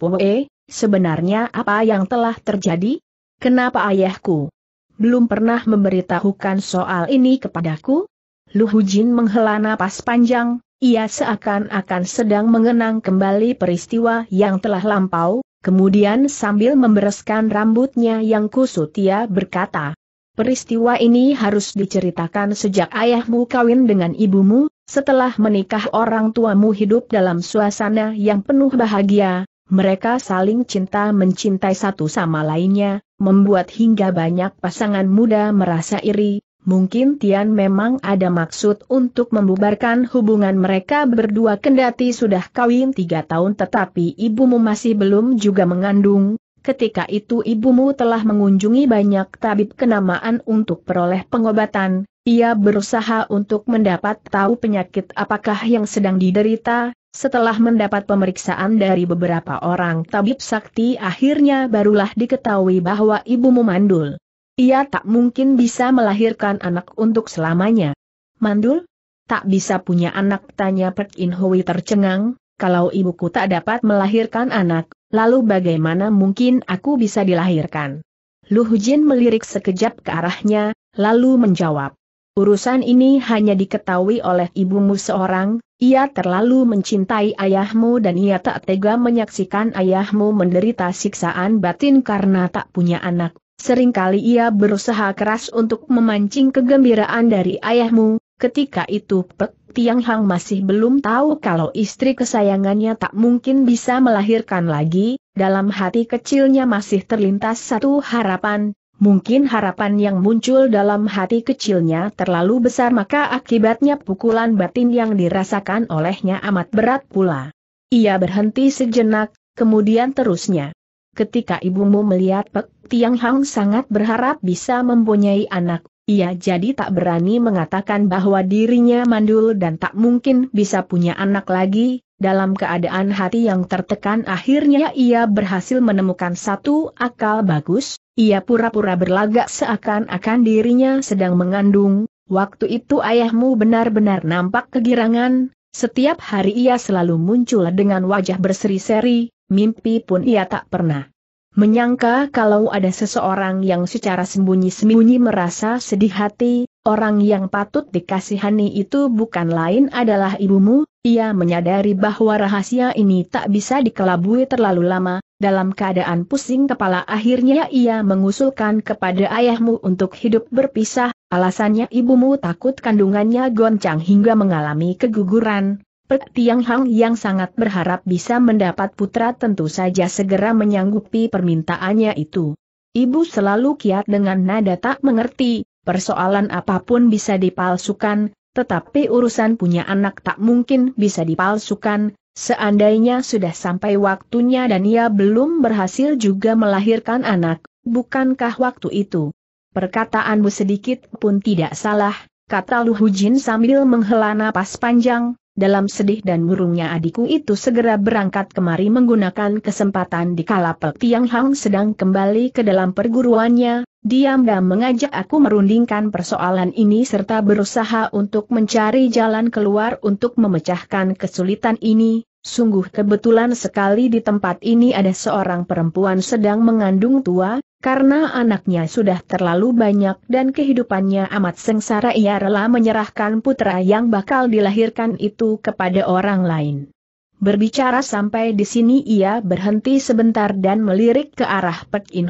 Poe, sebenarnya apa yang telah terjadi? Kenapa ayahku belum pernah memberitahukan soal ini kepadaku? Luhujin menghela napas panjang, ia seakan-akan sedang mengenang kembali peristiwa yang telah lampau, kemudian sambil membereskan rambutnya yang kusut ia berkata, Peristiwa ini harus diceritakan sejak ayahmu kawin dengan ibumu, setelah menikah orang tuamu hidup dalam suasana yang penuh bahagia, mereka saling cinta mencintai satu sama lainnya, membuat hingga banyak pasangan muda merasa iri, Mungkin Tian memang ada maksud untuk membubarkan hubungan mereka berdua kendati sudah kawin tiga tahun tetapi ibumu masih belum juga mengandung. Ketika itu ibumu telah mengunjungi banyak tabib kenamaan untuk peroleh pengobatan, ia berusaha untuk mendapat tahu penyakit apakah yang sedang diderita, setelah mendapat pemeriksaan dari beberapa orang tabib sakti akhirnya barulah diketahui bahwa ibumu mandul. Ia tak mungkin bisa melahirkan anak untuk selamanya. Mandul? Tak bisa punya anak tanya Pek In Hui tercengang, kalau ibuku tak dapat melahirkan anak, lalu bagaimana mungkin aku bisa dilahirkan? Lu Hujin melirik sekejap ke arahnya, lalu menjawab. Urusan ini hanya diketahui oleh ibumu seorang, ia terlalu mencintai ayahmu dan ia tak tega menyaksikan ayahmu menderita siksaan batin karena tak punya anak Seringkali ia berusaha keras untuk memancing kegembiraan dari ayahmu, ketika itu Pek Tiang Hang masih belum tahu kalau istri kesayangannya tak mungkin bisa melahirkan lagi, dalam hati kecilnya masih terlintas satu harapan, Mungkin harapan yang muncul dalam hati kecilnya terlalu besar maka akibatnya pukulan batin yang dirasakan olehnya amat berat pula. Ia berhenti sejenak, kemudian terusnya ketika ibumu melihat Pek Tiang Hang sangat berharap bisa mempunyai anak, ia jadi tak berani mengatakan bahwa dirinya mandul dan tak mungkin bisa punya anak lagi, dalam keadaan hati yang tertekan akhirnya ia berhasil menemukan satu akal bagus, ia pura-pura berlagak seakan-akan dirinya sedang mengandung, waktu itu ayahmu benar-benar nampak kegirangan, setiap hari ia selalu muncul dengan wajah berseri-seri, mimpi pun ia tak pernah. Menyangka kalau ada seseorang yang secara sembunyi-sembunyi merasa sedih hati, orang yang patut dikasihani itu bukan lain adalah ibumu, ia menyadari bahwa rahasia ini tak bisa dikelabui terlalu lama, dalam keadaan pusing kepala akhirnya ia mengusulkan kepada ayahmu untuk hidup berpisah, alasannya ibumu takut kandungannya goncang hingga mengalami keguguran, Pek Tiang Hang yang sangat berharap bisa mendapat putra tentu saja segera menyanggupi permintaannya itu. Ibu selalu kiat dengan nada tak mengerti, persoalan apapun bisa dipalsukan, tetapi urusan punya anak tak mungkin bisa dipalsukan, Seandainya sudah sampai waktunya dan ia belum berhasil juga melahirkan anak, bukankah waktu itu? Perkataanmu sedikit pun tidak salah, kata Lu Hujin sambil menghela napas panjang, dalam sedih dan murungnya adikku itu segera berangkat kemari menggunakan kesempatan di kalapel Tiang Hang sedang kembali ke dalam perguruannya, diam-diam mengajak aku merundingkan persoalan ini serta berusaha untuk mencari jalan keluar untuk memecahkan kesulitan ini, Sungguh kebetulan sekali di tempat ini ada seorang perempuan sedang mengandung tua, karena anaknya sudah terlalu banyak dan kehidupannya amat sengsara ia rela menyerahkan putra yang bakal dilahirkan itu kepada orang lain. Berbicara sampai di sini ia berhenti sebentar dan melirik ke arah Pek In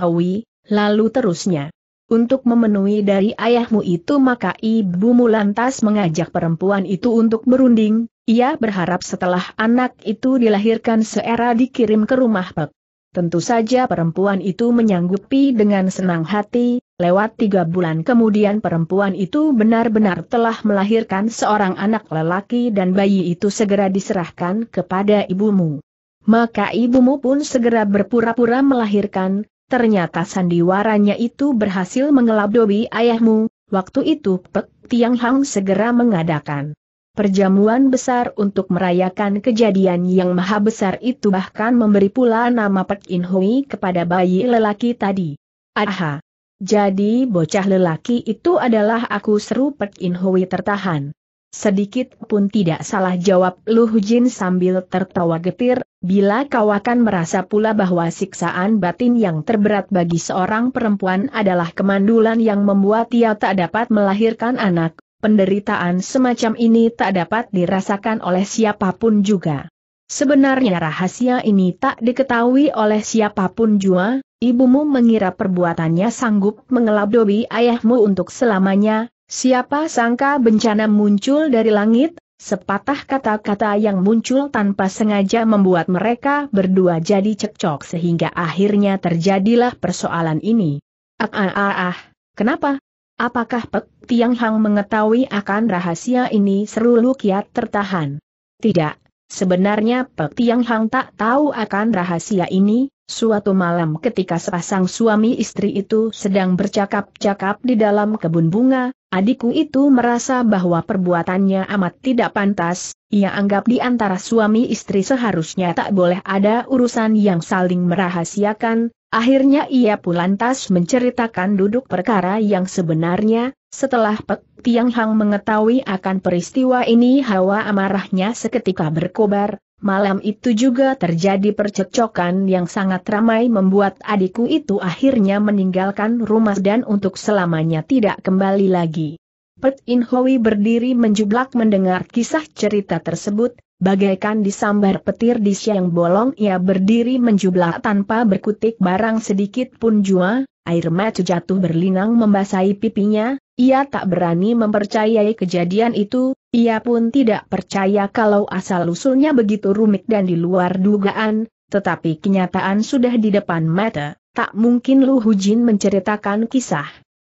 lalu terusnya untuk memenuhi dari ayahmu itu maka ibumu lantas mengajak perempuan itu untuk berunding, ia berharap setelah anak itu dilahirkan seera dikirim ke rumah Pek. Tentu saja perempuan itu menyanggupi dengan senang hati, lewat tiga bulan kemudian perempuan itu benar-benar telah melahirkan seorang anak lelaki dan bayi itu segera diserahkan kepada ibumu. Maka ibumu pun segera berpura-pura melahirkan, ternyata sandiwaranya itu berhasil mengelabdobi ayahmu, waktu itu Pek Tiang Hang segera mengadakan perjamuan besar untuk merayakan kejadian yang maha besar itu bahkan memberi pula nama Pek In Hui kepada bayi lelaki tadi. Aha! Jadi bocah lelaki itu adalah aku seru Pek In Hui tertahan. Sedikit pun tidak salah jawab Lu Hujin sambil tertawa getir, bila kau akan merasa pula bahwa siksaan batin yang terberat bagi seorang perempuan adalah kemandulan yang membuat ia tak dapat melahirkan anak, penderitaan semacam ini tak dapat dirasakan oleh siapapun juga. Sebenarnya rahasia ini tak diketahui oleh siapapun juga. ibumu mengira perbuatannya sanggup mengelabui ayahmu untuk selamanya, Siapa sangka bencana muncul dari langit, sepatah kata-kata yang muncul tanpa sengaja membuat mereka berdua jadi cekcok sehingga akhirnya terjadilah persoalan ini. Ah ah ah, ah. kenapa? Apakah Pek Tiang Hang mengetahui akan rahasia ini seru Lukiat tertahan? Tidak, sebenarnya Pek Tiang Hang tak tahu akan rahasia ini, suatu malam ketika sepasang suami istri itu sedang bercakap-cakap di dalam kebun bunga, adikku itu merasa bahwa perbuatannya amat tidak pantas, ia anggap di antara suami istri seharusnya tak boleh ada urusan yang saling merahasiakan, akhirnya ia pun lantas menceritakan duduk perkara yang sebenarnya, setelah Pek Tiang Hang mengetahui akan peristiwa ini hawa amarahnya seketika berkobar, Malam itu juga terjadi percekcokan yang sangat ramai membuat adikku itu akhirnya meninggalkan rumah dan untuk selamanya tidak kembali lagi. Pet In Hoi berdiri menjublak mendengar kisah cerita tersebut, bagaikan disambar petir di siang bolong ia berdiri menjublak tanpa berkutik barang sedikit pun jua, air mata jatuh berlinang membasahi pipinya, ia tak berani mempercayai kejadian itu, ia pun tidak percaya kalau asal-usulnya begitu rumit dan di luar dugaan, tetapi kenyataan sudah di depan mata, tak mungkin Lu Hujin menceritakan kisah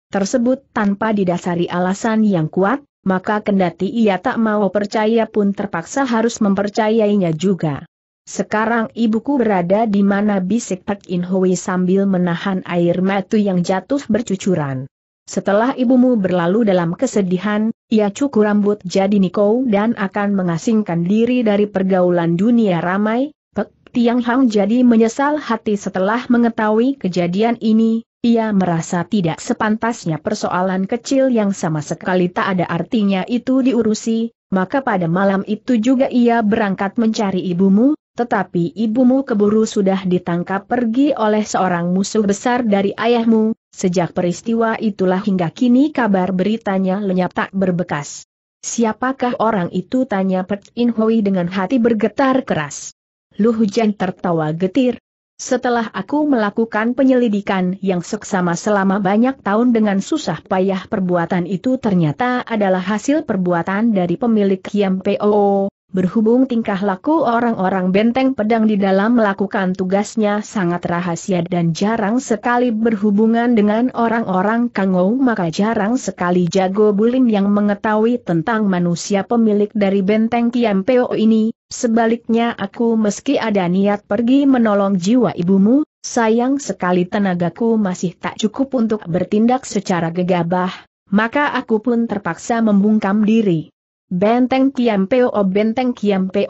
tersebut tanpa didasari alasan yang kuat, maka kendati ia tak mau percaya pun terpaksa harus mempercayainya juga. Sekarang ibuku berada di mana bisik Pak In sambil menahan air mata yang jatuh bercucuran. Setelah ibumu berlalu dalam kesedihan, ia cukur rambut jadi Niko dan akan mengasingkan diri dari pergaulan dunia ramai, Pek Tiang Hang jadi menyesal hati setelah mengetahui kejadian ini, ia merasa tidak sepantasnya persoalan kecil yang sama sekali tak ada artinya itu diurusi, maka pada malam itu juga ia berangkat mencari ibumu, tetapi ibumu keburu sudah ditangkap pergi oleh seorang musuh besar dari ayahmu, Sejak peristiwa itulah hingga kini kabar beritanya lenyap tak berbekas. Siapakah orang itu tanya Pek In Hui dengan hati bergetar keras. Lu Hujan tertawa getir. Setelah aku melakukan penyelidikan yang seksama selama banyak tahun dengan susah payah perbuatan itu ternyata adalah hasil perbuatan dari pemilik Kiam POO, berhubung tingkah laku orang-orang benteng pedang di dalam melakukan tugasnya sangat rahasia dan jarang sekali berhubungan dengan orang-orang kangou maka jarang sekali jago bulim yang mengetahui tentang manusia pemilik dari benteng Kiampeo ini, sebaliknya aku meski ada niat pergi menolong jiwa ibumu, sayang sekali tenagaku masih tak cukup untuk bertindak secara gegabah, maka aku pun terpaksa membungkam diri. Benteng Kiampeo oh, Benteng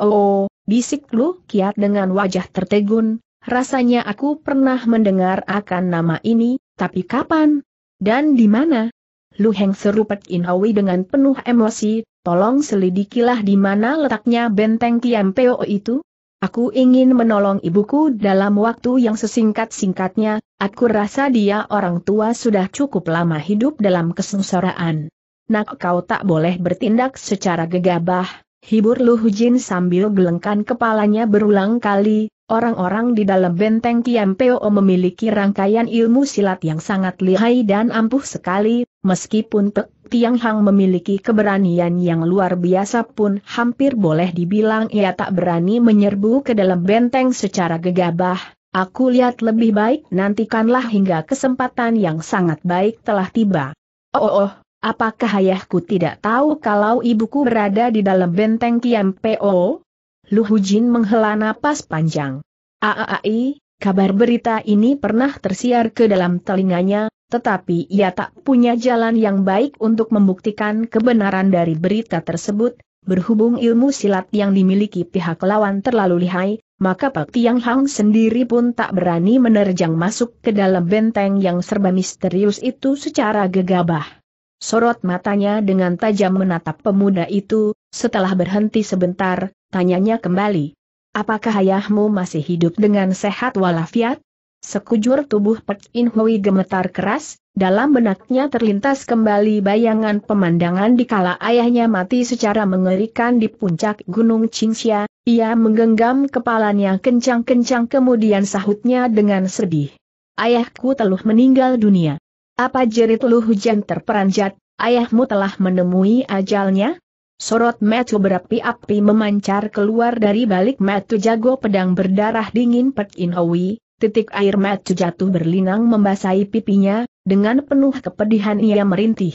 oh. bisik Lu Kiat dengan wajah tertegun, rasanya aku pernah mendengar akan nama ini, tapi kapan? Dan di mana? Lu Heng seru Pek dengan penuh emosi, tolong selidikilah di mana letaknya Benteng Kiampeo oh, itu? Aku ingin menolong ibuku dalam waktu yang sesingkat-singkatnya, aku rasa dia orang tua sudah cukup lama hidup dalam kesengsaraan nak kau tak boleh bertindak secara gegabah, hibur Lu Hujin sambil gelengkan kepalanya berulang kali, orang-orang di dalam benteng Kiampeo memiliki rangkaian ilmu silat yang sangat lihai dan ampuh sekali, meskipun Pek Tiang Hang memiliki keberanian yang luar biasa pun hampir boleh dibilang ia tak berani menyerbu ke dalam benteng secara gegabah. Aku lihat lebih baik nantikanlah hingga kesempatan yang sangat baik telah tiba. Oh, oh, oh Apakah ayahku tidak tahu kalau ibuku berada di dalam benteng Kiam Po? Lu Jin menghela napas panjang. Aai, kabar berita ini pernah tersiar ke dalam telinganya, tetapi ia tak punya jalan yang baik untuk membuktikan kebenaran dari berita tersebut, berhubung ilmu silat yang dimiliki pihak lawan terlalu lihai, maka Pak Tiang Hang sendiri pun tak berani menerjang masuk ke dalam benteng yang serba misterius itu secara gegabah. Sorot matanya dengan tajam menatap pemuda itu, setelah berhenti sebentar, tanyanya kembali. Apakah ayahmu masih hidup dengan sehat walafiat? Sekujur tubuh Pek In Hui gemetar keras, dalam benaknya terlintas kembali bayangan pemandangan di kala ayahnya mati secara mengerikan di puncak Gunung Qingxia, ia menggenggam kepalanya kencang-kencang kemudian sahutnya dengan sedih. Ayahku telah meninggal dunia. Apa jerit Lu Hujan terperanjat, ayahmu telah menemui ajalnya? Sorot metu berapi-api memancar keluar dari balik metu jago pedang berdarah dingin Pek In Owi, titik air metu jatuh berlinang membasahi pipinya, dengan penuh kepedihan ia merintih.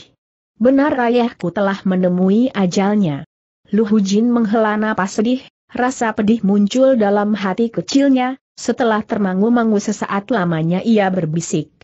Benar ayahku telah menemui ajalnya. Lu Hujin menghela napas sedih, rasa pedih muncul dalam hati kecilnya, setelah termangu-mangu sesaat lamanya ia berbisik.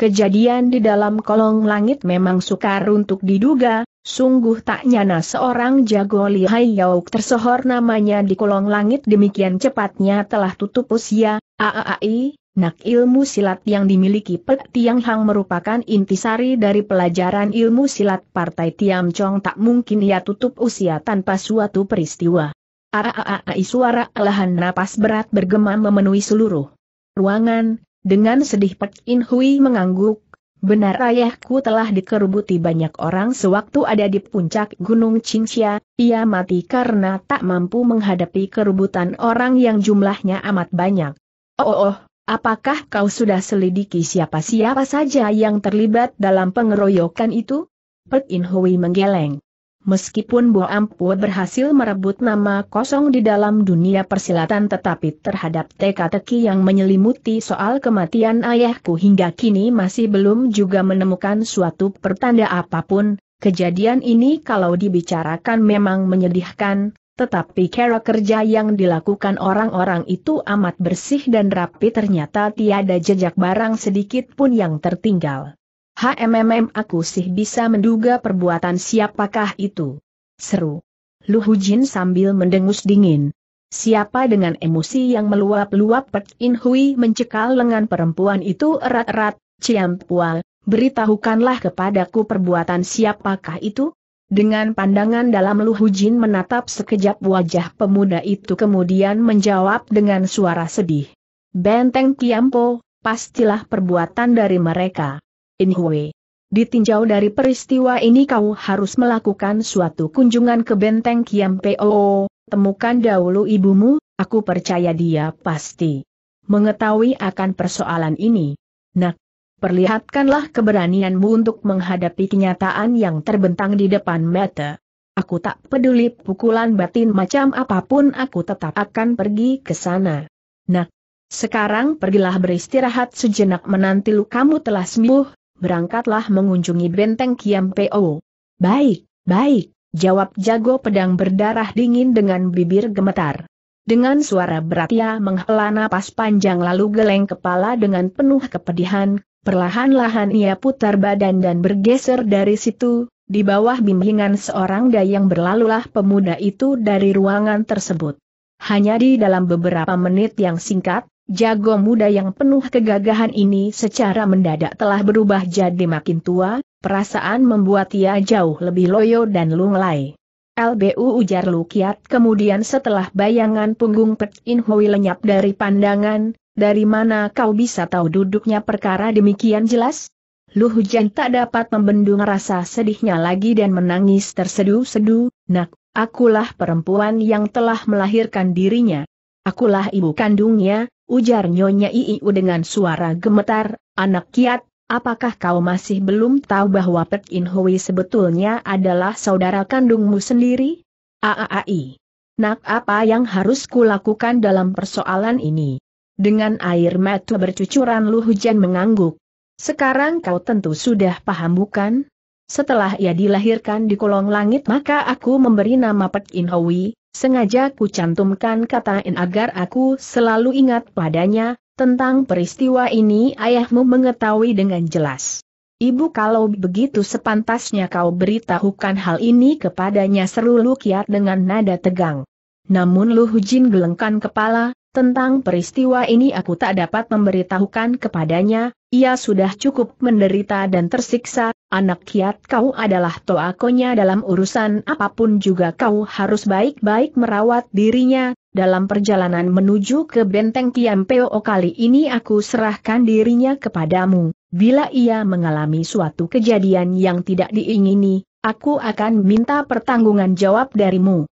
Kejadian di dalam kolong langit memang sukar untuk diduga, sungguh tak nyana seorang jago lihai yauk tersohor namanya di kolong langit demikian cepatnya telah tutup usia, Aaai, nak ilmu silat yang dimiliki Pek Tiang Hang merupakan intisari dari pelajaran ilmu silat Partai Tiam Chong tak mungkin ia tutup usia tanpa suatu peristiwa. AAAI suara alahan napas berat bergema memenuhi seluruh ruangan, dengan sedih Pek In Hui mengangguk, benar ayahku telah dikerubuti banyak orang sewaktu ada di puncak Gunung Qingxia, ia mati karena tak mampu menghadapi kerubutan orang yang jumlahnya amat banyak. Oh, oh, oh apakah kau sudah selidiki siapa-siapa saja yang terlibat dalam pengeroyokan itu? Pek In Hui menggeleng. Meskipun Bo Ampu berhasil merebut nama kosong di dalam dunia persilatan tetapi terhadap teka-teki yang menyelimuti soal kematian ayahku hingga kini masih belum juga menemukan suatu pertanda apapun, kejadian ini kalau dibicarakan memang menyedihkan, tetapi cara kerja yang dilakukan orang-orang itu amat bersih dan rapi ternyata tiada jejak barang sedikit pun yang tertinggal. HMMM aku sih bisa menduga perbuatan siapakah itu. Seru. Lu Jin sambil mendengus dingin. Siapa dengan emosi yang meluap-luap Pek In Hui mencekal lengan perempuan itu erat-erat, Ciam Pual, beritahukanlah kepadaku perbuatan siapakah itu? Dengan pandangan dalam Lu Jin menatap sekejap wajah pemuda itu kemudian menjawab dengan suara sedih. Benteng Kiampo, pastilah perbuatan dari mereka. Hui. Ditinjau dari peristiwa ini kau harus melakukan suatu kunjungan ke benteng Kiam Po, temukan dahulu ibumu, aku percaya dia pasti mengetahui akan persoalan ini. Nak, perlihatkanlah keberanianmu untuk menghadapi kenyataan yang terbentang di depan mata. Aku tak peduli pukulan batin macam apapun aku tetap akan pergi ke sana. Nak, sekarang pergilah beristirahat sejenak menanti lukamu telah sembuh, berangkatlah mengunjungi benteng Kiam Po. Baik, baik, jawab jago pedang berdarah dingin dengan bibir gemetar. Dengan suara berat ia menghela napas panjang lalu geleng kepala dengan penuh kepedihan, perlahan-lahan ia putar badan dan bergeser dari situ, di bawah bimbingan seorang dayang berlalulah pemuda itu dari ruangan tersebut. Hanya di dalam beberapa menit yang singkat, Jago muda yang penuh kegagahan ini secara mendadak telah berubah jadi makin tua, perasaan membuat ia jauh lebih loyo dan lunglai. LBU ujar Lukiat kemudian setelah bayangan punggung Pek In Hui lenyap dari pandangan, dari mana kau bisa tahu duduknya perkara demikian jelas? Lu hujan tak dapat membendung rasa sedihnya lagi dan menangis terseduh-seduh, nak, akulah perempuan yang telah melahirkan dirinya, Akulah ibu kandungnya, ujar Nyonya Iiu dengan suara gemetar, anak kiat, apakah kau masih belum tahu bahwa Pek In Hui sebetulnya adalah saudara kandungmu sendiri? Aaai. Nak apa yang harus kulakukan dalam persoalan ini? Dengan air mata bercucuran Lu Hujan mengangguk. Sekarang kau tentu sudah paham bukan? Setelah ia dilahirkan di kolong langit maka aku memberi nama Pek In Hui, Sengaja ku kucantumkan in agar aku selalu ingat padanya, tentang peristiwa ini ayahmu mengetahui dengan jelas. Ibu kalau begitu sepantasnya kau beritahukan hal ini kepadanya seru Lukiat dengan nada tegang. Namun Lu Hujin gelengkan kepala, tentang peristiwa ini aku tak dapat memberitahukan kepadanya, ia sudah cukup menderita dan tersiksa, anak kiat kau adalah toakonya dalam urusan apapun juga kau harus baik-baik merawat dirinya, dalam perjalanan menuju ke benteng Kiampeo kali ini aku serahkan dirinya kepadamu, bila ia mengalami suatu kejadian yang tidak diingini, aku akan minta pertanggungan jawab darimu.